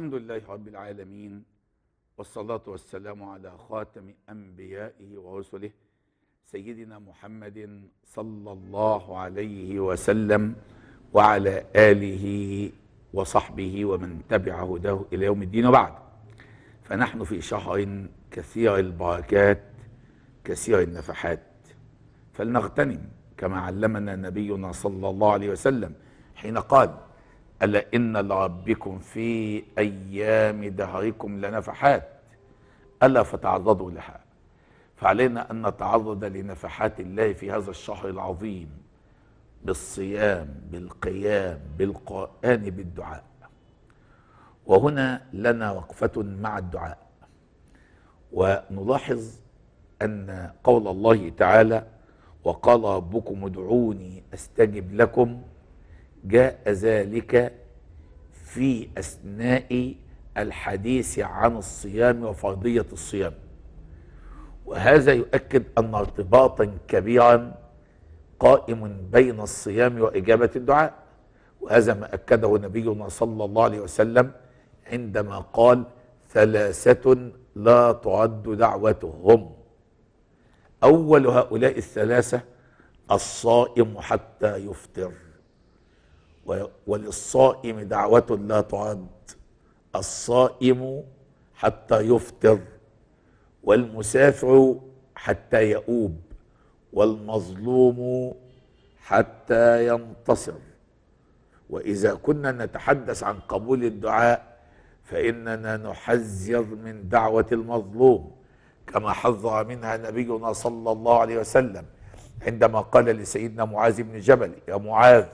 الحمد لله رب العالمين والصلاة والسلام على خاتم أنبيائه ورسله سيدنا محمد صلى الله عليه وسلم وعلى آله وصحبه ومن تبع هداه إلى يوم الدين وبعد فنحن في شهر كثير البركات كثير النفحات فلنغتنم كما علمنا نبينا صلى الله عليه وسلم حين قال ألا إن لربكم في أيام دهركم لنفحات ألا فتعرضوا لها فعلينا أن نتعرض لنفحات الله في هذا الشهر العظيم بالصيام بالقيام بالقرآن بالدعاء وهنا لنا وقفة مع الدعاء ونلاحظ أن قول الله تعالى وقال ربكم ادعوني أستجب لكم جاء ذلك في أثناء الحديث عن الصيام وفرضية الصيام وهذا يؤكد أن ارتباطا كبيرا قائم بين الصيام وإجابة الدعاء وهذا ما أكده نبينا صلى الله عليه وسلم عندما قال ثلاثة لا تعد دعوتهم أول هؤلاء الثلاثة الصائم حتى يفطر وللصائم دعوة لا تعد الصائم حتى يفطر والمسافر حتى يؤوب والمظلوم حتى ينتصر واذا كنا نتحدث عن قبول الدعاء فاننا نحذر من دعوه المظلوم كما حذر منها نبينا صلى الله عليه وسلم عندما قال لسيدنا معاذ بن جبل يا معاذ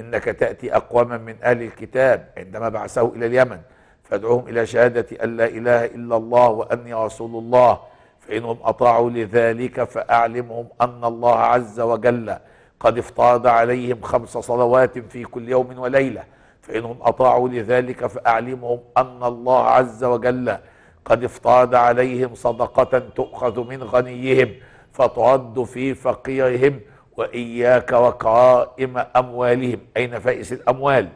إنك تأتي أقواما من أهل الكتاب عندما بعثه إلى اليمن فادعوهم إلى شهادة أن لا إله إلا الله وأني رسول الله فإنهم أطاعوا لذلك فأعلمهم أن الله عز وجل قد افترض عليهم خمس صلوات في كل يوم وليلة فإنهم أطاعوا لذلك فأعلمهم أن الله عز وجل قد افترض عليهم صدقة تؤخذ من غنيهم فترد في فقيرهم وإياك وقائم أموالهم أي نفائس الأموال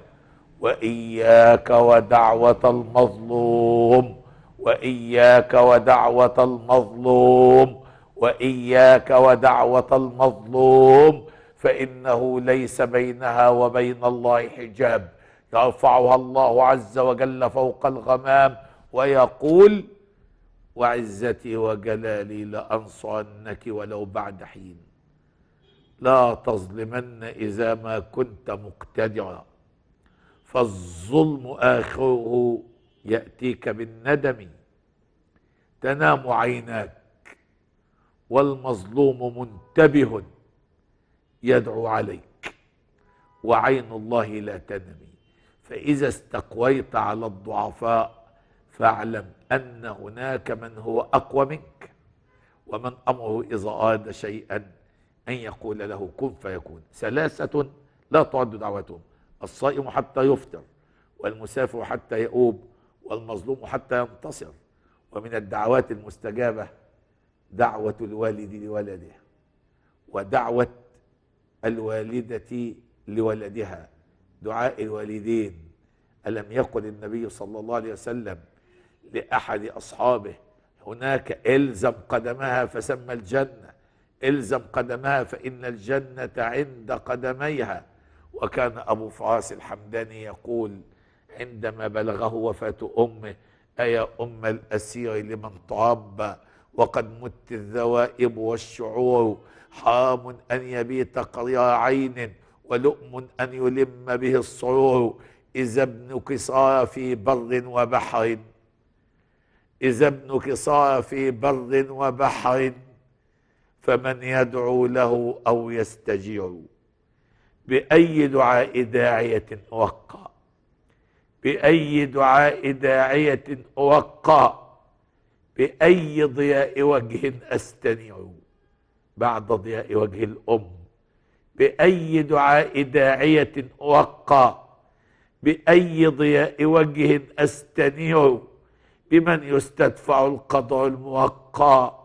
وإياك ودعوة المظلوم وإياك ودعوة المظلوم وإياك ودعوة المظلوم فإنه ليس بينها وبين الله حجاب يرفعها الله عز وجل فوق الغمام ويقول وعزتي وجلالي لأنصرنك ولو بعد حين لا تظلمن إذا ما كنت مقتدعا فالظلم آخره يأتيك بالندم تنام عيناك والمظلوم منتبه يدعو عليك وعين الله لا تنمي فإذا استقويت على الضعفاء فاعلم أن هناك من هو أقوى منك ومن أمره إذا أراد شيئا أن يقول له كن فيكون ثلاثة لا تعد دعوتهم الصائم حتى يفطر والمسافر حتى يؤوب والمظلوم حتى ينتصر ومن الدعوات المستجابة دعوة الوالد لولده ودعوة الوالدة لولدها دعاء الوالدين ألم يقل النبي صلى الله عليه وسلم لأحد أصحابه هناك إلزم قدمها فسمى الجنة الزم قدمها فإن الجنة عند قدميها وكان أبو فراس الحمداني يقول عندما بلغه وفاة أمه أيا أم الأسير لمن تعبى وقد مت الذوائب والشعور حرام أن يبيت قرير عين ولؤم أن يلم به السرور إذا ابنك صار في بر وبحر إذا ابنك صار في بر وبحر فمن يدعو له أو يستجيع بأي دعاء داعية أوقع بأي دعاء داعية أوقع بأي ضياء وجه أستنيع بعد ضياء وجه الأم بأي دعاء داعية أوقع بأي ضياء وجه أستنيع بمن يستدفع القضاء الموقع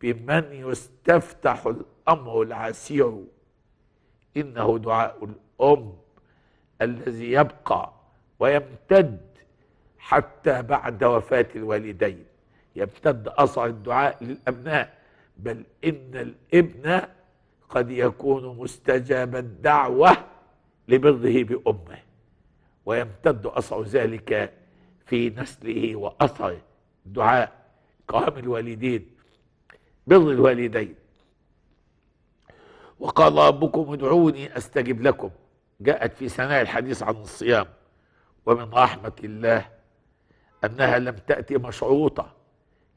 بمن يستفتح الأمر العسير إنه دعاء الأم الذي يبقى ويمتد حتى بعد وفاة الوالدين يمتد أثر الدعاء للأبناء بل إن الابن قد يكون مستجاب الدعوة لبره بأمه ويمتد أثر ذلك في نسله واثر الدعاء قام الوالدين بر الوالدين وقال ربكم ادعوني استجب لكم جاءت في سناء الحديث عن الصيام ومن رحمة الله أنها لم تأتي مشروطة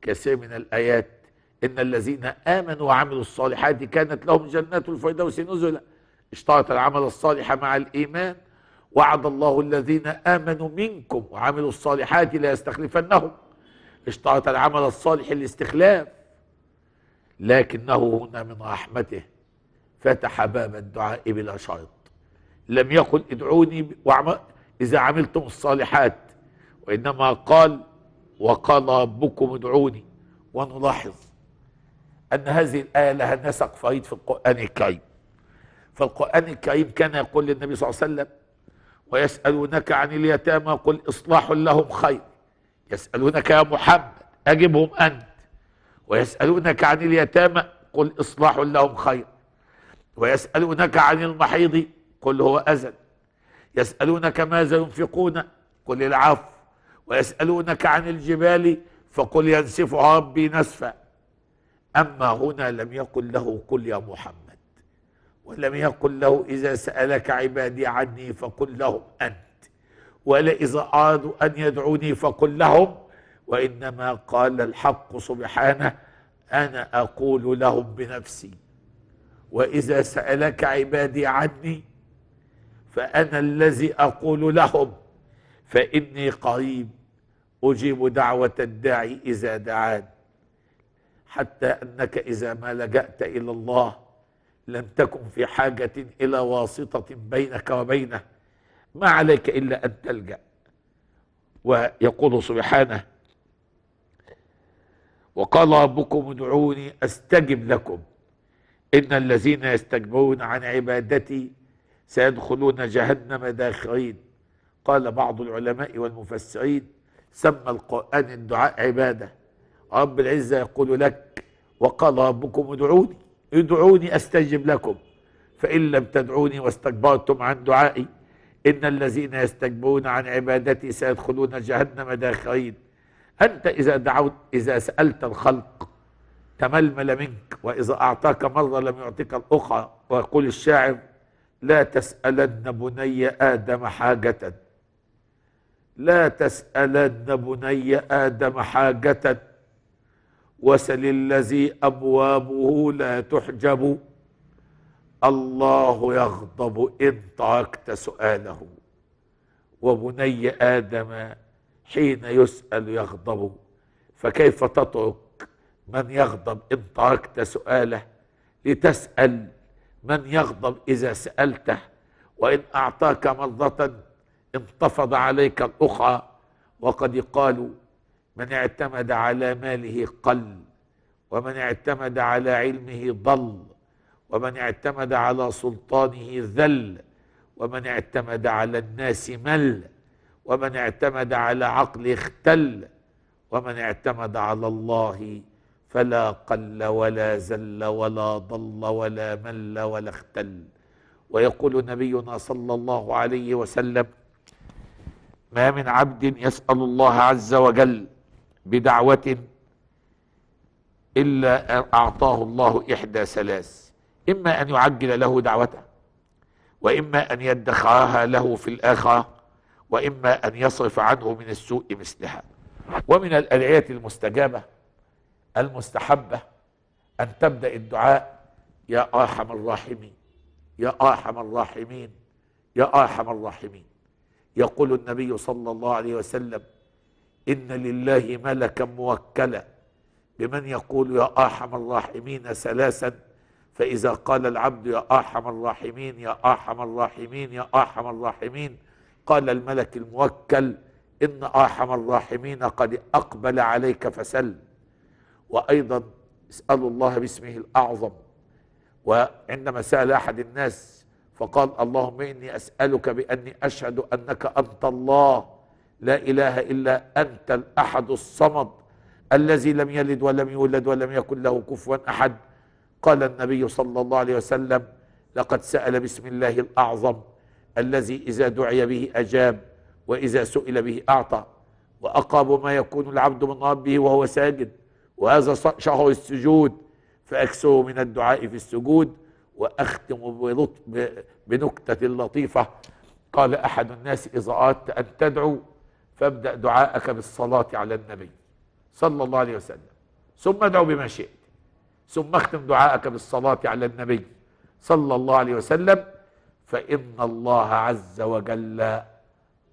كثير من الآيات إن الذين آمنوا وعملوا الصالحات كانت لهم جنات الفردوس نزلا اشترط العمل الصالح مع الإيمان وعد الله الذين آمنوا منكم وعملوا الصالحات لا يستخلفنهم اشترط العمل الصالح الاستخلاف لكنه هنا من رحمته فتح باب الدعاء بلا شرط لم يقل ادعوني إذا عملتم الصالحات وإنما قال وقال ربكم ادعوني ونلاحظ أن هذه الآية لها نسق فريد في القرآن الكريم فالقرآن الكريم كان يقول للنبي صلى الله عليه وسلم ويسألونك عن اليتامى قل إصلاح لهم خير يسألونك يا محمد أجبهم أنت ويسألونك عن اليتامى قل إصلاح لهم خير ويسألونك عن المحيض قل هو أزل يسألونك ماذا ينفقون قل العفو ويسألونك عن الجبال فقل ينسفها ربي نسفا أما هنا لم يقل له قل يا محمد ولم يقل له إذا سألك عبادي عني فقل لهم أنت ولا إذا أرادوا أن يدعوني فقل لهم وانما قال الحق سبحانه انا اقول لهم بنفسي واذا سالك عبادي عني فانا الذي اقول لهم فاني قريب اجيب دعوه الداعي اذا دعان حتى انك اذا ما لجات الى الله لم تكن في حاجه الى واسطه بينك وبينه ما عليك الا ان تلجا ويقول سبحانه وقال ربكم ادعوني استجب لكم ان الذين يستكبرون عن عبادتي سيدخلون جهنم داخرين قال بعض العلماء والمفسرين سمى القران الدعاء عباده رب العزه يقول لك وقال ربكم ادعوني ادعوني استجب لكم فان لم تدعوني واستكبرتم عن دعائي ان الذين يستكبرون عن عبادتي سيدخلون جهنم داخرين أنت إذا دعوت إذا سألت الخلق تململ منك وإذا أعطاك مرة لم يعطيك الأخرى ويقول الشاعر لا تسألن بني آدم حاجة لا تسألن بني آدم حاجة وسل الذي أبوابه لا تحجب الله يغضب إن تركت سؤاله وبني آدم حين يسأل يغضب فكيف تترك من يغضب إن تركت سؤاله لتسأل من يغضب إذا سألته وإن أعطاك مرضة انتفض عليك الأخرى وقد قالوا من اعتمد على ماله قل ومن اعتمد على علمه ضل ومن اعتمد على سلطانه ذل ومن اعتمد على الناس مل ومن اعتمد على عقله اختل ومن اعتمد على الله فلا قل ولا زل ولا ضل ولا مل ولا اختل ويقول نبينا صلى الله عليه وسلم ما من عبد يسال الله عز وجل بدعوه الا أن اعطاه الله احدى ثلاث اما ان يعجل له دعوته واما ان يدخرها له في الاخره وإما أن يصرف عنه من السوء مثلها ومن الأدعية المستجابة المستحبة أن تبدأ الدعاء يا أرحم الراحمين يا أرحم الراحمين يا أرحم الراحمين يقول النبي صلى الله عليه وسلم إن لله ملكا موكلا بمن يقول يا أرحم الراحمين ثلاثا فإذا قال العبد يا أرحم الراحمين يا أرحم الراحمين يا أرحم الراحمين, يا أرحم الراحمين قال الملك الموكل إن أرحم الراحمين قد أقبل عليك فسل وأيضا اسأل الله باسمه الأعظم وعندما سأل أحد الناس فقال اللهم إني أسألك بأني أشهد أنك أنت الله لا إله إلا أنت الأحد الصمد الذي لم يلد ولم يولد ولم يكن له كفوا أحد قال النبي صلى الله عليه وسلم لقد سأل باسم الله الأعظم الذي إذا دعي به أجاب وإذا سئل به أعطى وأقاب ما يكون العبد من ربه وهو ساجد وهذا شهر السجود فأكثروا من الدعاء في السجود وأختم بنكتة لطيفة قال أحد الناس إذا أردت أن تدعو فابدأ دعاءك بالصلاة على النبي صلى الله عليه وسلم ثم ادعو بما شئت ثم اختم دعاءك بالصلاة على النبي صلى الله عليه وسلم فإن الله عز وجل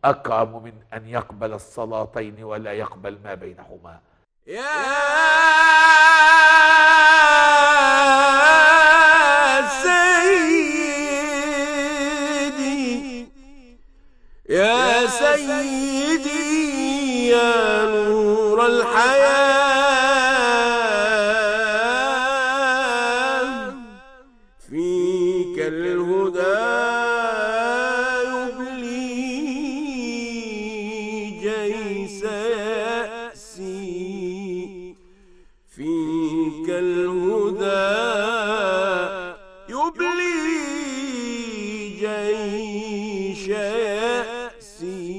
أكرم من أن يقبل الصلاتين ولا يقبل ما بينهما يا سيدي يا سيدي يا نور الحياه جيش يأسي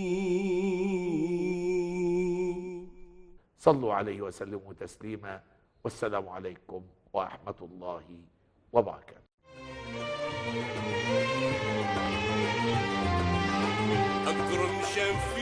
صلوا عليه وسلموا تسليما والسلام عليكم ورحمة الله وبركاته أكرم شفيع